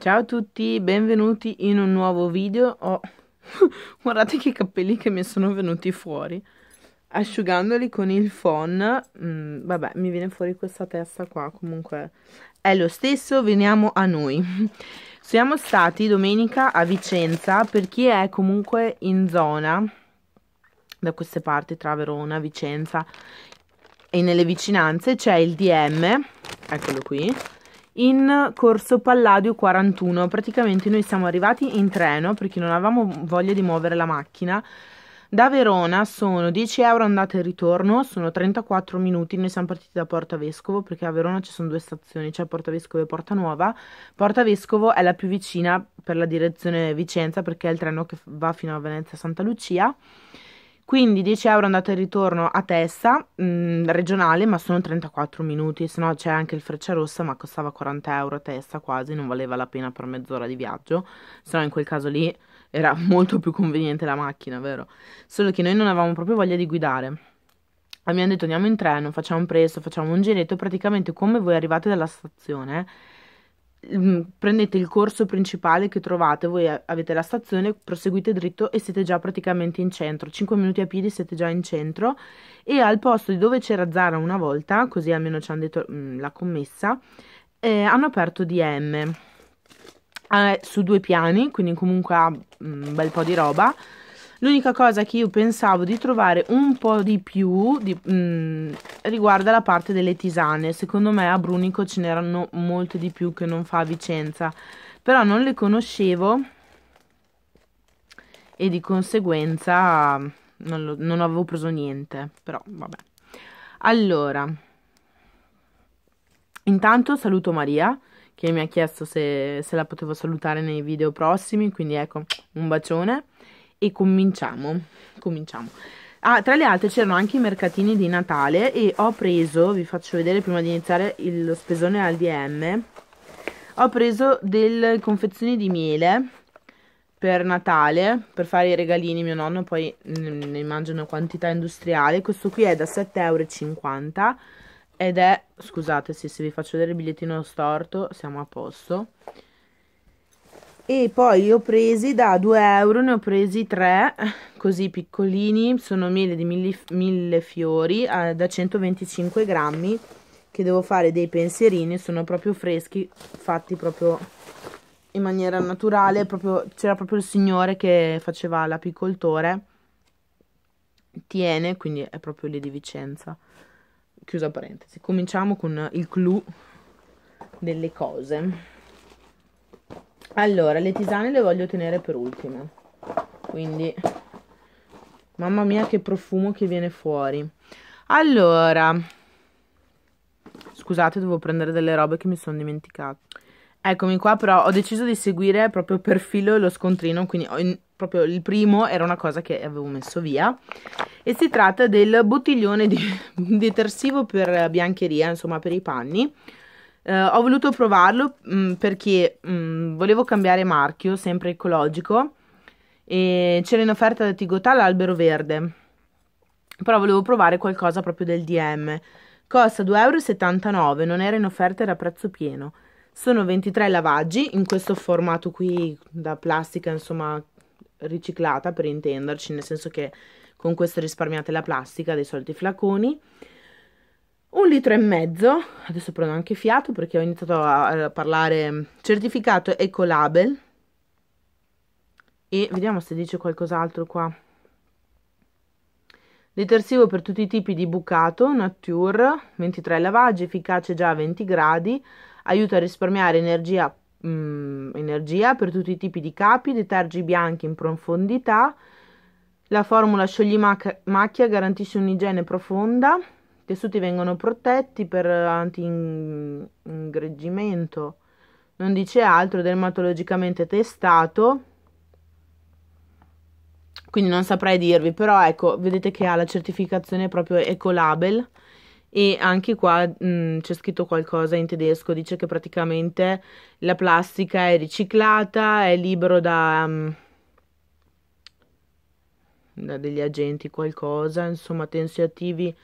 Ciao a tutti, benvenuti in un nuovo video. Oh, guardate che capelli che mi sono venuti fuori. Asciugandoli con il phon, mh, mm, vabbè, mi viene fuori questa testa qua, comunque è lo stesso, veniamo a noi. Siamo stati domenica a Vicenza, per chi è comunque in zona, da queste parti, tra Verona, Vicenza e nelle vicinanze, c'è il DM, eccolo qui, in corso Palladio 41. Praticamente noi siamo arrivati in treno perché non avevamo voglia di muovere la macchina. Da Verona sono 10 euro andata e ritorno, sono 34 minuti. Noi siamo partiti da Porta Vescovo perché a Verona ci sono due stazioni, c'è Vescovo e Porta Nuova. Porta Vescovo è la più vicina per la direzione Vicenza perché è il treno che va fino a Venezia Santa Lucia. Quindi 10 euro andata e ritorno a testa, mh, mm, regionale, ma sono 34 minuti, se no c'è anche il freccia rossa, ma costava 40 euro a testa quasi, non valeva la pena per mezz'ora di viaggio, se no in quel caso lì era molto più conveniente la macchina, vero? Solo che noi non avevamo proprio voglia di guidare. Abbiamo detto andiamo in treno, facciamo un presto, facciamo un giretto, praticamente come voi arrivate dalla stazione Mm, prendete il corso principale che trovate, voi avete la stazione, proseguite dritto e siete già praticamente in centro, 5 minuti a piedi siete già in centro e al posto di dove c'era Zara una volta, così almeno ci hanno detto mh, mm, la commessa, eh, hanno aperto DM eh, su due piani, quindi comunque ha mm, un bel po' di roba l'unica cosa che io pensavo di trovare un po' di più di, mh, mm, riguarda la parte delle tisane secondo me a Brunico ce n'erano molte di più che non fa a Vicenza però non le conoscevo e di conseguenza non, lo, non avevo preso niente però vabbè allora intanto saluto Maria che mi ha chiesto se, se la potevo salutare nei video prossimi quindi ecco un bacione e cominciamo. cominciamo. Ah, tra le altre c'erano anche i mercatini di Natale e ho preso, vi faccio vedere prima di iniziare il, lo spesone al DM, ho preso delle confezioni di miele per Natale, per fare i regalini mio nonno, poi ne mangio una quantità industriale, questo qui è da 7,50€ ed è, scusate se vi faccio vedere il bigliettino storto, siamo a posto, e poi li ho presi da 2 euro, ne ho presi 3, così piccolini, sono mille di mille, mille fiori eh, da 125 grammi, che devo fare dei pensierini, sono proprio freschi, fatti proprio in maniera naturale, c'era proprio il signore che faceva l'apicoltore, tiene, quindi è proprio lì di Vicenza. Chiusa parentesi, cominciamo con il clou delle cose. Allora, le tisane le voglio tenere per ultime. Quindi, mamma mia che profumo che viene fuori. Allora, scusate, devo prendere delle robe che mi sono dimenticate. Eccomi qua, però ho deciso di seguire proprio per filo lo scontrino, quindi in, proprio il primo era una cosa che avevo messo via. E si tratta del bottiglione di detersivo per biancheria, insomma per i panni. Eh, ho voluto provarlo mh, mm, perché mh, mm, volevo cambiare marchio, sempre ecologico, e c'era in offerta da Tigotà l'albero verde, però volevo provare qualcosa proprio del DM. Costa 2,79 euro, non era in offerta, era a prezzo pieno. Sono 23 lavaggi in questo formato qui da plastica, insomma, riciclata per intenderci, nel senso che con questo risparmiate la plastica dei soliti flaconi un litro e mezzo, adesso prendo anche fiato perché ho iniziato a, parlare mm, certificato Ecolabel e vediamo se dice qualcos'altro qua. Detersivo per tutti i tipi di bucato, Nature, 23 lavaggi, efficace già a 20 gradi, aiuta a risparmiare energia, mh, mm, energia per tutti i tipi di capi, detergi bianchi in profondità, la formula sciogli macchia garantisce un'igiene profonda, tessuti vengono protetti per anti-ingreggimento. Non dice altro, dermatologicamente testato. Quindi non saprei dirvi, però ecco, vedete che ha la certificazione proprio Ecolabel e anche qua mh, mm, c'è scritto qualcosa in tedesco, dice che praticamente la plastica è riciclata, è libero da... Um, da degli agenti qualcosa, insomma, tensioattivi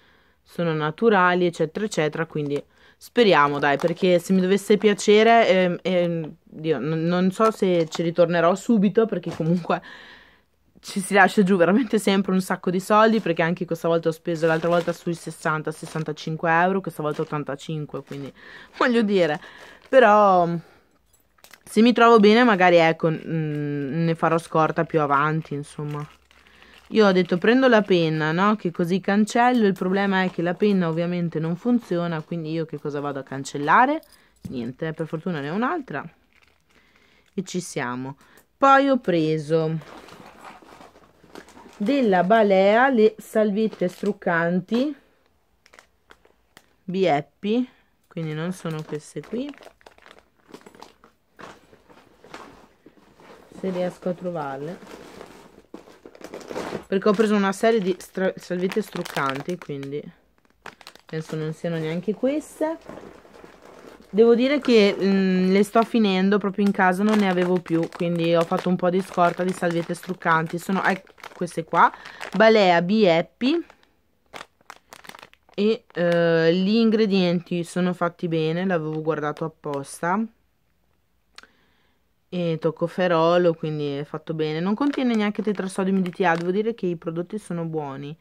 sono naturali, eccetera, eccetera, quindi speriamo, dai, perché se mi dovesse piacere, eh, eh, Dio, non so se ci ritornerò subito, perché comunque ci si lascia giù veramente sempre un sacco di soldi, perché anche questa volta ho speso l'altra volta sui 60-65 euro, questa volta 85, quindi voglio dire, però... Se mi trovo bene, magari ecco, mh, ne farò scorta più avanti, insomma io ho detto prendo la penna, no? Che così cancello. Il problema è che la penna ovviamente non funziona, quindi io che cosa vado a cancellare? Niente, per fortuna ne ho un'altra. E ci siamo. Poi ho preso della Balea le salviette struccanti Bieppi, quindi non sono queste qui. Se riesco a trovarle. Perché ho preso una serie di salvette struccanti, quindi penso non siano neanche queste. Devo dire che mh, mm, le sto finendo, proprio in casa non ne avevo più, quindi ho fatto un po' di scorta di salvette struccanti. Sono eh, queste qua, Balea, B Bieppi. E eh, gli ingredienti sono fatti bene, l'avevo guardato apposta e toccoferolo, quindi è fatto bene. Non contiene neanche tetrasodium di TA, devo dire che i prodotti sono buoni.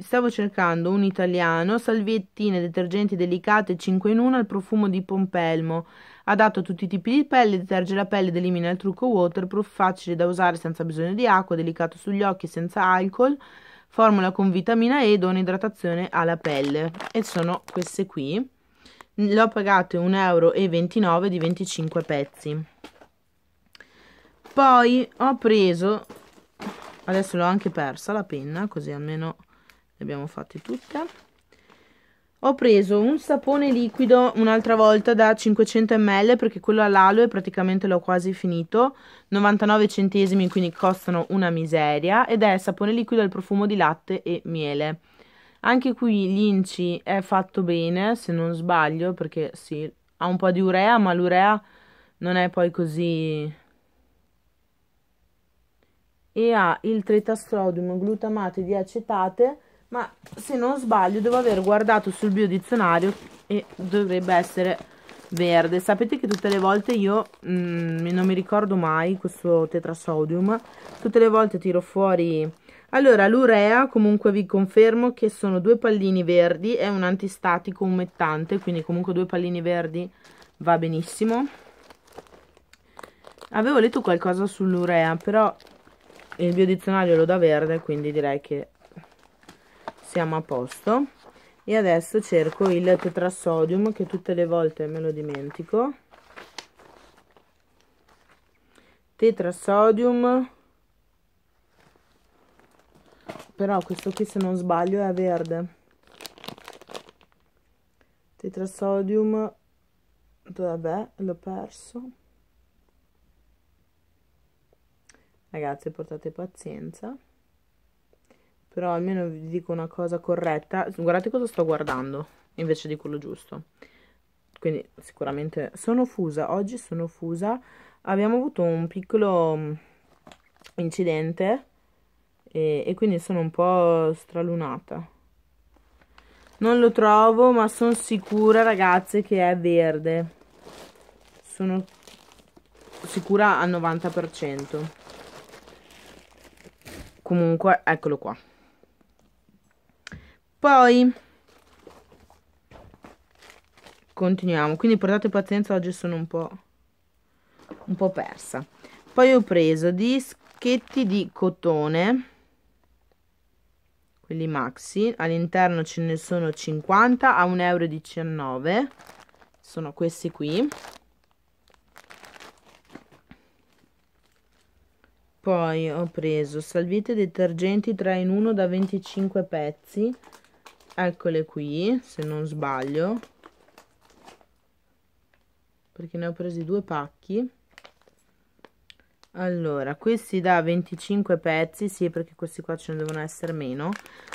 Stavo cercando un italiano, salviettine, detergenti delicate 5 in 1 al profumo di pompelmo, adatto a tutti i tipi di pelle, deterge la pelle ed elimina il trucco waterproof, facile da usare senza bisogno di acqua, delicato sugli occhi senza alcol, formula con vitamina E, dona idratazione alla pelle. E sono queste qui. Le ho pagate 1,29 euro di 25 pezzi. Poi ho preso, adesso l'ho anche persa la penna, così almeno le abbiamo fatte tutte. Ho preso un sapone liquido un'altra volta da 500 ml perché quello all'aloe praticamente l'ho quasi finito, 99 centesimi quindi costano una miseria ed è sapone liquido al profumo di latte e miele. Anche qui l'inci è fatto bene se non sbaglio perché sì, ha un po' di urea ma l'urea non è poi così e ha il tritastrodium glutamate di acetate ma se non sbaglio devo aver guardato sul biodizionario e dovrebbe essere verde sapete che tutte le volte io mh, mm, non mi ricordo mai questo tetrasodium tutte le volte tiro fuori allora l'urea comunque vi confermo che sono due pallini verdi è un antistatico umettante quindi comunque due pallini verdi va benissimo avevo letto qualcosa sull'urea però il mio dizionario lo dà verde quindi direi che siamo a posto e adesso cerco il tetrasodium che tutte le volte me lo dimentico tetrasodium però questo qui se non sbaglio è verde tetrasodium vabbè l'ho perso Ragazze, portate pazienza. Però almeno vi dico una cosa corretta. Guardate cosa sto guardando, invece di quello giusto. Quindi sicuramente sono fusa, oggi sono fusa. Abbiamo avuto un piccolo mm, incidente e, e quindi sono un po' stralunata. Non lo trovo, ma sono sicura, ragazze, che è verde. Sono sicura al 90% comunque eccolo qua poi continuiamo quindi portate pazienza oggi sono un po' un po' persa poi ho preso dischetti di cotone quelli maxi all'interno ce ne sono 50 a 1,19 euro sono questi qui poi ho preso salvite detergenti 3 in 1 da 25 pezzi eccole qui se non sbaglio perché ne ho presi due pacchi allora questi da 25 pezzi sì perché questi qua ce ne devono essere meno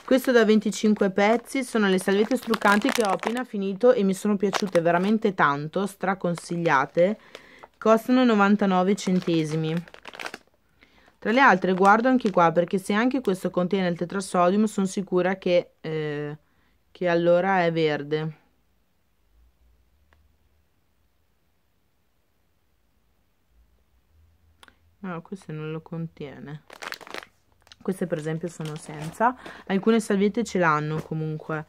questo da 25 pezzi sono le salviette struccanti che ho appena finito e mi sono piaciute veramente tanto straconsigliate costano 99 centesimi tra le altre guardo anche qua perché se anche questo contiene il tetrasodium sono sicura che, eh, che allora è verde. No, questo non lo contiene. Queste per esempio sono senza. Alcune salviette ce l'hanno comunque.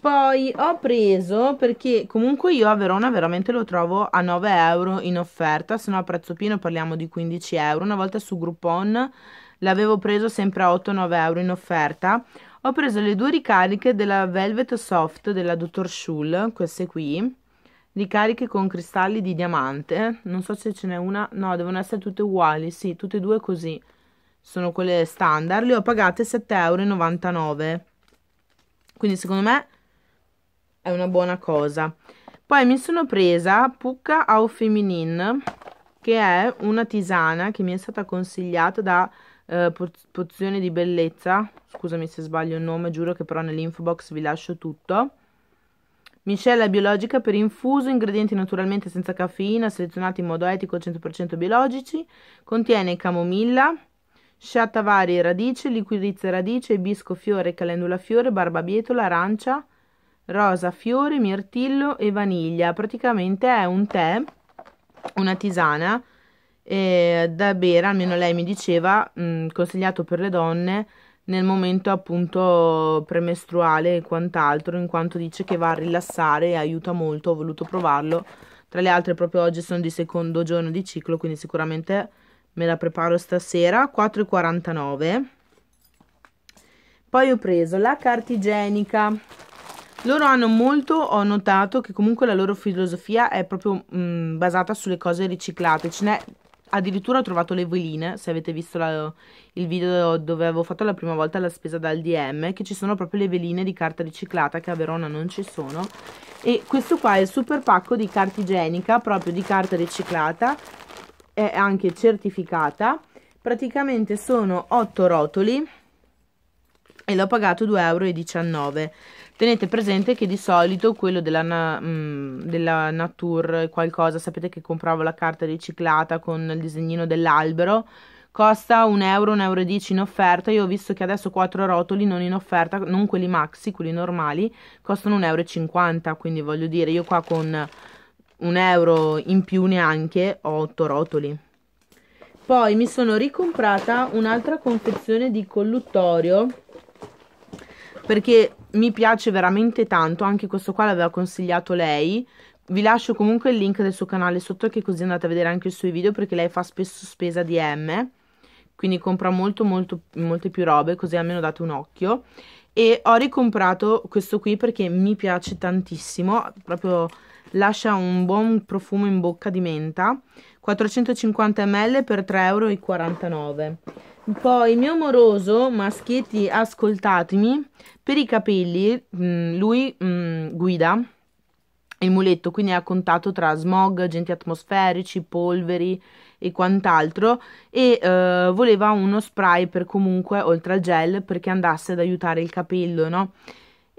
Poi ho preso, perché comunque io a Verona veramente lo trovo a 9 euro in offerta, se no a prezzo pieno parliamo di 15 euro. Una volta su Groupon l'avevo preso sempre a 8-9 euro in offerta. Ho preso le due ricariche della Velvet Soft della Dr. Schull, queste qui, ricariche con cristalli di diamante. Non so se ce n'è una, no, devono essere tutte uguali, sì, tutte e due così. Sono quelle standard, le ho pagate 7,99 euro. Quindi secondo me è una buona cosa. Poi mi sono presa Pucca au Feminin, che è una tisana che mi è stata consigliata da eh, Pozione di Bellezza. Scusami se sbaglio il nome, giuro che però nell'info box vi lascio tutto. Miscela biologica per infuso, ingredienti naturalmente senza caffeina, selezionati in modo etico 100% biologici. Contiene camomilla, sciatta varie radice, liquirizia radice, ibisco fiore, calendula fiore, barbabietola, arancia, rosa, fiore, mirtillo e vaniglia. Praticamente è un tè, una tisana eh, da bere, almeno lei mi diceva, mh, mm, consigliato per le donne nel momento appunto premestruale e quant'altro, in quanto dice che va a rilassare e aiuta molto, ho voluto provarlo. Tra le altre proprio oggi sono di secondo giorno di ciclo, quindi sicuramente me la preparo stasera, 4,49. Poi ho preso la carta igienica loro hanno molto, ho notato che comunque la loro filosofia è proprio mh, mm, basata sulle cose riciclate. Ce n'è addirittura ho trovato le veline, se avete visto la, il video dove avevo fatto la prima volta la spesa dal DM, che ci sono proprio le veline di carta riciclata che a Verona non ci sono. E questo qua è il super pacco di carta igienica, proprio di carta riciclata, è anche certificata. Praticamente sono 8 rotoli e l'ho pagato 2,19 euro. Tenete presente che di solito quello della, na, mm, della Natur qualcosa, sapete che compravo la carta riciclata con il disegnino dell'albero, costa 1 euro, 1,10 euro e in offerta. Io ho visto che adesso 4 rotoli non in offerta, non quelli maxi, quelli normali, costano 1,50 euro. Quindi voglio dire, io qua con un euro in più neanche ho 8 rotoli. Poi mi sono ricomprata un'altra confezione di colluttorio perché mi piace veramente tanto, anche questo qua l'aveva consigliato lei. Vi lascio comunque il link del suo canale sotto che così andate a vedere anche i suoi video perché lei fa spesso spesa di M, quindi compra molto molto molte più robe, così almeno date un occhio. E ho ricomprato questo qui perché mi piace tantissimo, proprio lascia un buon profumo in bocca di menta. 450 ml per 3,49 euro. Poi il mio amoroso maschietti ascoltatemi, per i capelli mh, mm, lui mh, mm, guida il muletto, quindi è a contatto tra smog, agenti atmosferici, polveri e quant'altro e eh, voleva uno spray per comunque, oltre al gel, perché andasse ad aiutare il capello, no?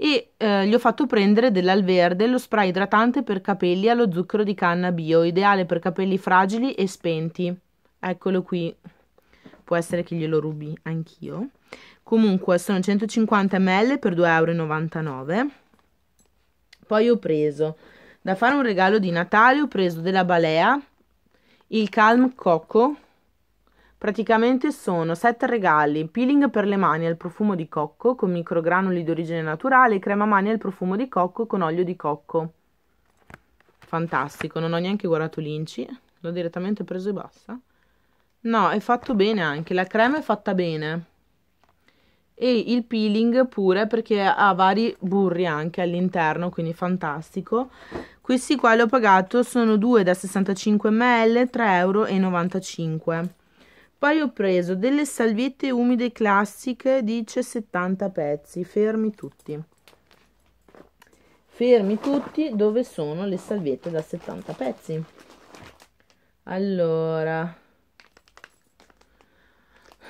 e eh, gli ho fatto prendere dell'alverde lo spray idratante per capelli allo zucchero di canna bio, ideale per capelli fragili e spenti. Eccolo qui. Può essere che glielo rubi anch'io. Comunque sono 150 ml per 2,99 euro. Poi ho preso da fare un regalo di Natale, ho preso della Balea il Calm Coco Praticamente sono set regali, peeling per le mani al profumo di cocco con microgranuli d'origine naturale, crema mani al profumo di cocco con olio di cocco. Fantastico, non ho neanche guardato l'inci, l'ho direttamente preso e basta. No, è fatto bene anche, la crema è fatta bene. E il peeling pure perché ha vari burri anche all'interno, quindi fantastico. Questi qua li ho pagato, sono due da 65 ml, 3,95 euro. Poi ho preso delle salviette umide classiche, dice 70 pezzi, fermi tutti. Fermi tutti, dove sono le salviette da 70 pezzi? Allora,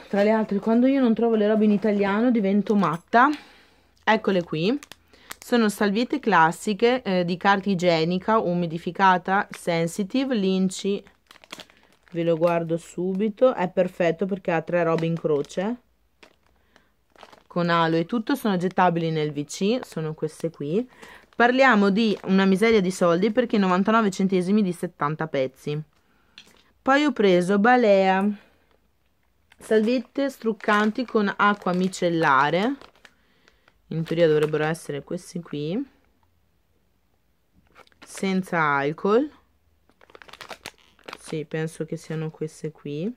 tra le altre, quando io non trovo le robe in italiano divento matta. Eccole qui. Sono salviette classiche eh, di carta igienica umidificata, sensitive, linci, ve lo guardo subito è perfetto perché ha tre robe in croce con aloe e tutto sono gettabili nel VC sono queste qui parliamo di una miseria di soldi perché 99 centesimi di 70 pezzi poi ho preso balea Salvette struccanti con acqua micellare in teoria dovrebbero essere questi qui senza alcol sì penso che siano queste qui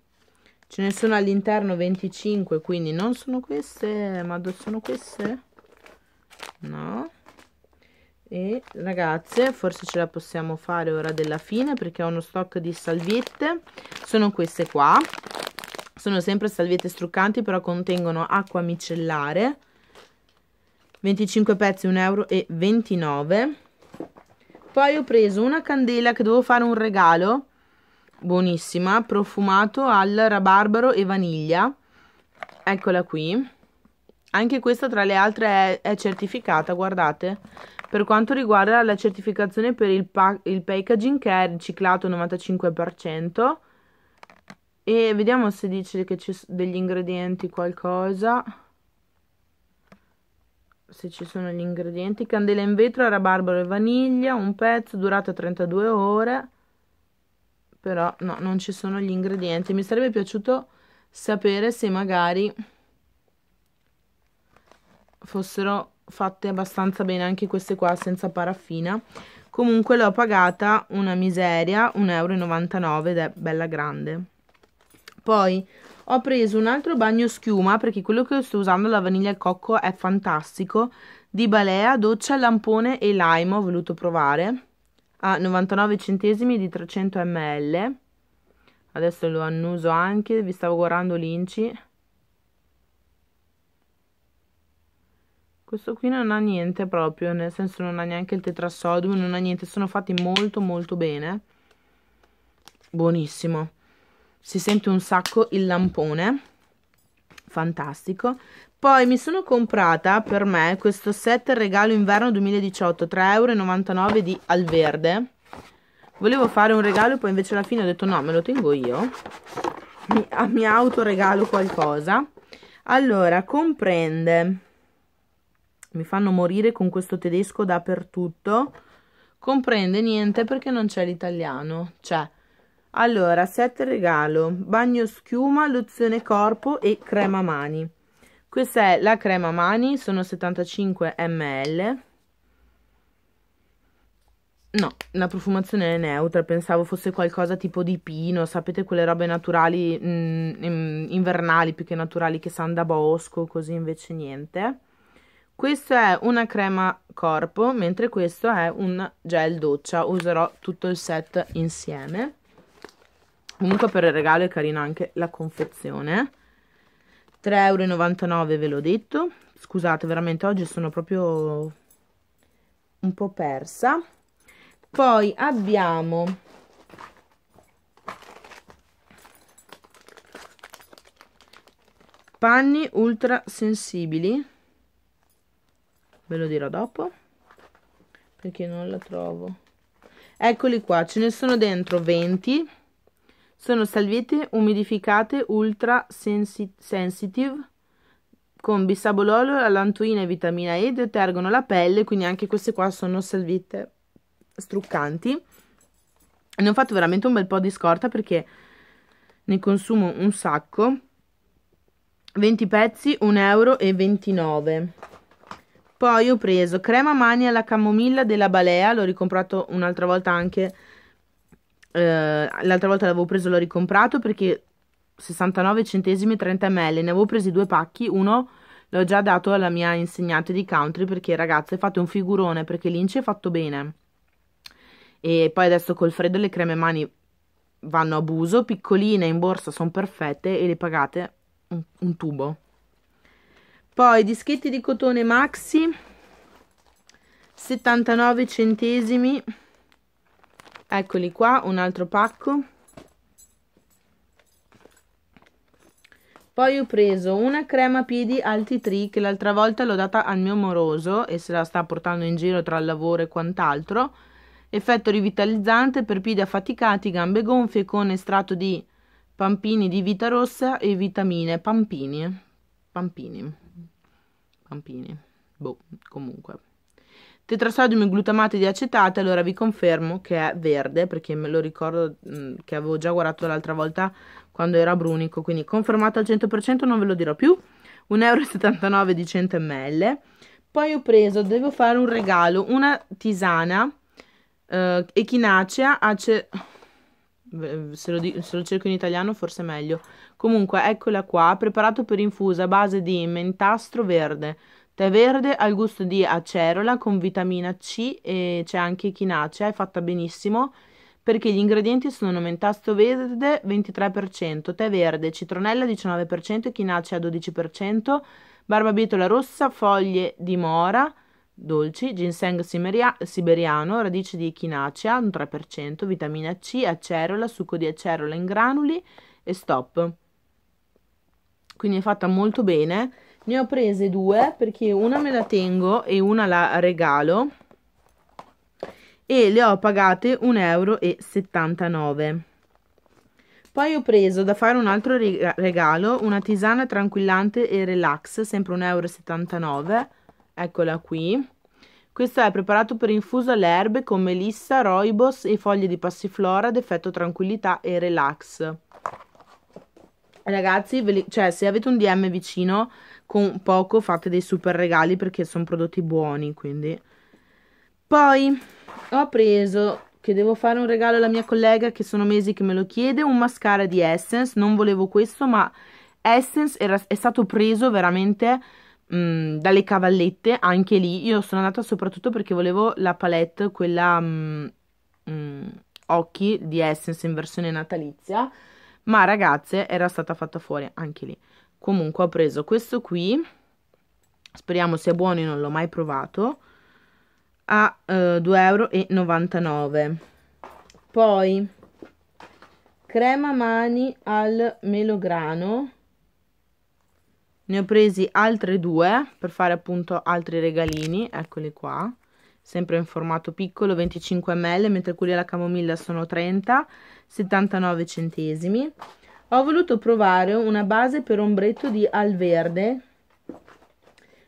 ce ne sono all'interno 25 quindi non sono queste ma sono queste no e ragazze forse ce la possiamo fare ora della fine perché ho uno stock di salviette sono queste qua sono sempre salviette struccanti però contengono acqua micellare 25 pezzi 1,29 euro poi ho preso una candela che devo fare un regalo buonissima, profumato al rabarbaro e vaniglia. Eccola qui. Anche questa tra le altre è, è certificata, guardate. Per quanto riguarda la certificazione per il, il packaging che è riciclato 95%. E vediamo se dice che ci sono degli ingredienti qualcosa. Se ci sono gli ingredienti. Candela in vetro, rabarbaro e vaniglia, un pezzo, durata 32 ore però no, non ci sono gli ingredienti. Mi sarebbe piaciuto sapere se magari fossero fatte abbastanza bene anche queste qua senza paraffina. Comunque l'ho pagata una miseria, 1,99 euro ed è bella grande. Poi ho preso un altro bagno schiuma perché quello che sto usando la vaniglia al cocco è fantastico. Di Balea, doccia, lampone e lime ho voluto provare a 99 centesimi di 300 ml adesso lo annuso anche vi stavo guardando l'inci questo qui non ha niente proprio nel senso non ha neanche il tetrasodio non ha niente sono fatti molto molto bene buonissimo si sente un sacco il lampone fantastico poi mi sono comprata per me questo set regalo inverno 2018, 3,99 euro di Alverde. Volevo fare un regalo, poi invece alla fine ho detto no, me lo tengo io. Mi, ah, mi autoregalo qualcosa. Allora, comprende... Mi fanno morire con questo tedesco dappertutto. Comprende niente perché non c'è l'italiano. Cioè, allora, set regalo, bagno schiuma, lozione corpo e crema mani. Questa è la crema mani, sono 75 ml. No, la profumazione è neutra, pensavo fosse qualcosa tipo di pino, sapete quelle robe naturali, mh, mm, invernali più che naturali che sanno da bosco, così invece niente. Questa è una crema corpo, mentre questo è un gel doccia, userò tutto il set insieme. Comunque per il regalo è carina anche la confezione. 3,99 euro ve l'ho detto scusate veramente oggi sono proprio un po' persa poi abbiamo panni ultra sensibili ve lo dirò dopo perché non la trovo eccoli qua ce ne sono dentro 20 sono salviette umidificate ultra sensi- sensitive con bisabololo, allantoina e vitamina E detergono la pelle, quindi anche queste qua sono salviette struccanti. Ne ho fatto veramente un bel po' di scorta perché ne consumo un sacco. 20 pezzi, 1,29 euro. Poi ho preso crema mani alla camomilla della Balea, l'ho ricomprato un'altra volta anche eh, l'altra volta l'avevo preso e l'ho ricomprato perché 69 centesimi 30 ml, ne avevo presi due pacchi, uno l'ho già dato alla mia insegnante di country perché ragazze fate un figurone perché l'inci è fatto bene. E poi adesso col freddo le creme mani vanno a buso, piccoline in borsa sono perfette e le pagate un, un tubo. Poi dischetti di cotone maxi 79 centesimi eccoli qua un altro pacco poi ho preso una crema piedi alti Altitree che l'altra volta l'ho data al mio moroso e se la sta portando in giro tra il lavoro e quant'altro effetto rivitalizzante per piedi affaticati, gambe gonfie con estratto di pampini di vita rossa e vitamine pampini pampini pampini boh comunque Tetrasodium glutamato di acetate, allora vi confermo che è verde, perché me lo ricordo mh, mm, che avevo già guardato l'altra volta quando era brunico, quindi confermato al 100% non ve lo dirò più. 1,79 euro di 100 ml. Poi ho preso, devo fare un regalo, una tisana eh, echinacea ace... Eh, se lo, dico, se lo, cerco in italiano forse è meglio. Comunque, eccola qua, preparato per infusa base di mentastro verde, Tè verde al gusto di acerola con vitamina C e c'è anche chinacea, è fatta benissimo perché gli ingredienti sono mentasto verde 23%, tè verde, citronella 19%, chinacea 12%, barbabietola rossa, foglie di mora dolci, ginseng siberia siberiano, radice di chinacea un 3%, vitamina C, acerola, succo di acerola in granuli e stop. Quindi è fatta molto bene ne ho prese due perché una me la tengo e una la regalo e le ho pagate 1,79 euro. Poi ho preso da fare un altro regalo, una tisana tranquillante e relax, sempre 1,79 euro, eccola qui. Questo è preparato per infuso alle erbe con melissa, roibos e foglie di passiflora ad effetto tranquillità e relax. Ragazzi, cioè, se avete un DM vicino, con poco fate dei super regali perché sono prodotti buoni, quindi. Poi ho preso che devo fare un regalo alla mia collega che sono mesi che me lo chiede, un mascara di Essence, non volevo questo, ma Essence era, è stato preso veramente mh, mm, dalle cavallette, anche lì io sono andata soprattutto perché volevo la palette, quella mh, mm, mh, mm, occhi di Essence in versione natalizia, ma ragazze era stata fatta fuori anche lì comunque ho preso questo qui speriamo sia buono io non l'ho mai provato a eh, 2,99 euro poi crema mani al melograno ne ho presi altre due per fare appunto altri regalini eccoli qua sempre in formato piccolo 25 ml mentre quelli alla camomilla sono 30 79 centesimi ho voluto provare una base per ombretto di al verde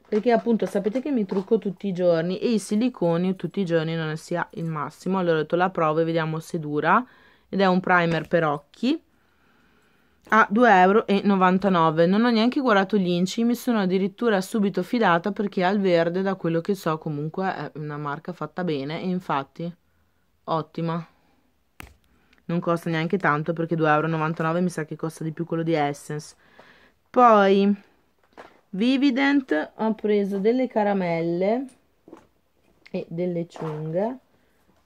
perché appunto sapete che mi trucco tutti i giorni e i siliconi tutti i giorni non sia il massimo allora ho detto la provo e vediamo se dura ed è un primer per occhi a 2,99€ non ho neanche guardato gli inci mi sono addirittura subito fidata perché al verde da quello che so comunque è una marca fatta bene e infatti ottima non costa neanche tanto perché 2,99€ mi sa che costa di più quello di Essence. Poi, Vivident, ho preso delle caramelle e delle ciunghe.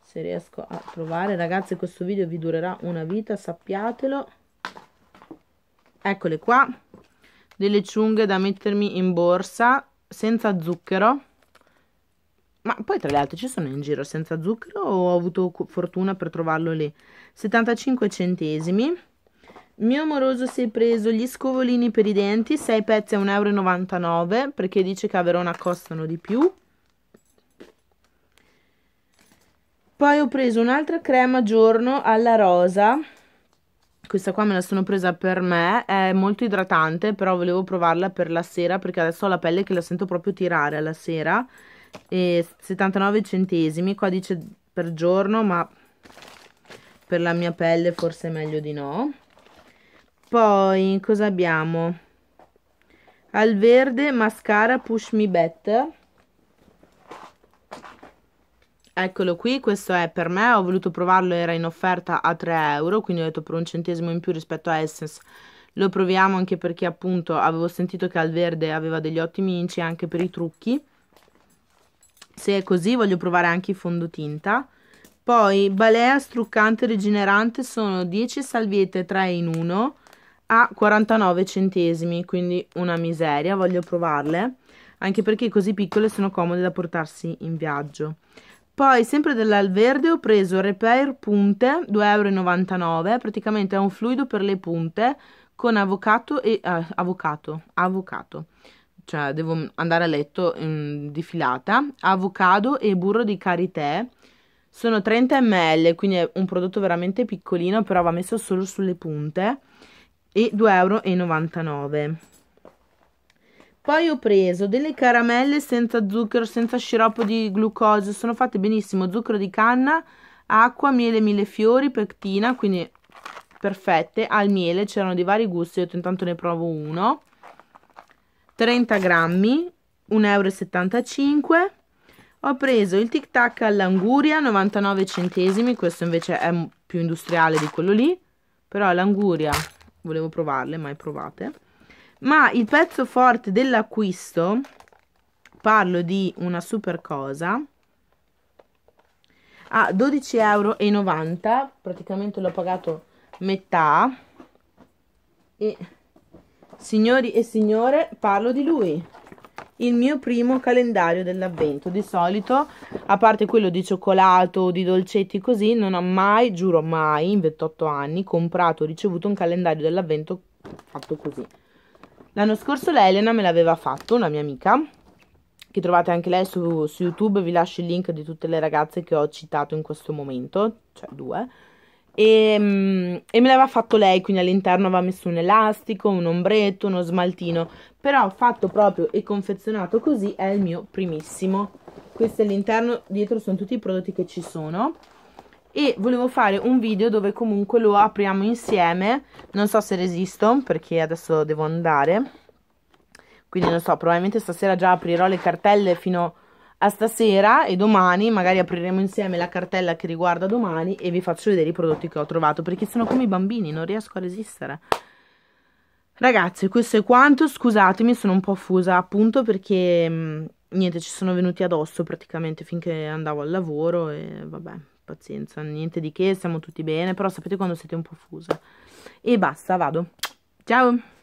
Se riesco a trovare, ragazzi, questo video vi durerà una vita, sappiatelo. Eccole qua, delle ciunghe da mettermi in borsa senza zucchero ma poi tra le altre ci sono in giro senza zucchero ho avuto fortuna per trovarlo lì? 75 centesimi. Mio amoroso si è preso gli scovolini per i denti, 6 pezzi a 1,99 euro perché dice che a Verona costano di più. Poi ho preso un'altra crema giorno alla rosa, questa qua me la sono presa per me, è molto idratante però volevo provarla per la sera perché adesso ho la pelle che la sento proprio tirare alla sera e 79 centesimi qua dice per giorno ma per la mia pelle forse è meglio di no poi cosa abbiamo al verde mascara push me better eccolo qui questo è per me ho voluto provarlo era in offerta a 3 euro quindi ho detto per un centesimo in più rispetto a essence lo proviamo anche perché appunto avevo sentito che al verde aveva degli ottimi inci anche per i trucchi se è così voglio provare anche i fondotinta. Poi balea, struccante, rigenerante sono 10 salviette 3 in 1 a 49 centesimi, quindi una miseria, voglio provarle. Anche perché così piccole sono comode da portarsi in viaggio. Poi, sempre dell'Alverde, ho preso Repair Punte, 2,99 euro, praticamente è un fluido per le punte con avvocato e... Eh, avvocato, avvocato cioè devo andare a letto mh, di avocado e burro di karité. Sono 30 ml, quindi è un prodotto veramente piccolino, però va messo solo sulle punte e 2,99 euro. Poi ho preso delle caramelle senza zucchero, senza sciroppo di glucosio, sono fatte benissimo, zucchero di canna, acqua, miele, mille fiori, pectina, quindi perfette, al miele, c'erano di vari gusti, io intanto ne provo uno. 30 grammi, 1,75 euro. Ho preso il tic tac all'anguria, 99 centesimi, questo invece è più industriale di quello lì, però l'anguria volevo provarle, mai provate. Ma il pezzo forte dell'acquisto, parlo di una super cosa, a 12,90 euro, praticamente l'ho pagato metà e Signori e signore, parlo di lui. Il mio primo calendario dell'avvento. Di solito, a parte quello di cioccolato, di dolcetti così, non ho mai, giuro mai, in 28 anni, comprato o ricevuto un calendario dell'avvento fatto così. L'anno scorso la Elena me l'aveva fatto, una mia amica, che trovate anche lei su, su YouTube, vi lascio il link di tutte le ragazze che ho citato in questo momento, cioè due e, mm, e me l'aveva fatto lei, quindi all'interno aveva messo un elastico, un ombretto, uno smaltino, però fatto proprio e confezionato così è il mio primissimo. Questo è l'interno, dietro sono tutti i prodotti che ci sono e volevo fare un video dove comunque lo apriamo insieme, non so se resisto perché adesso devo andare, quindi non so, probabilmente stasera già aprirò le cartelle fino a a stasera e domani magari apriremo insieme la cartella che riguarda domani e vi faccio vedere i prodotti che ho trovato perché sono come i bambini, non riesco a resistere. Ragazzi, questo è quanto, scusatemi, sono un po' fusa appunto perché mh, mm, niente, ci sono venuti addosso praticamente finché andavo al lavoro e vabbè, pazienza, niente di che, siamo tutti bene, però sapete quando siete un po' fusa. E basta, vado. Ciao!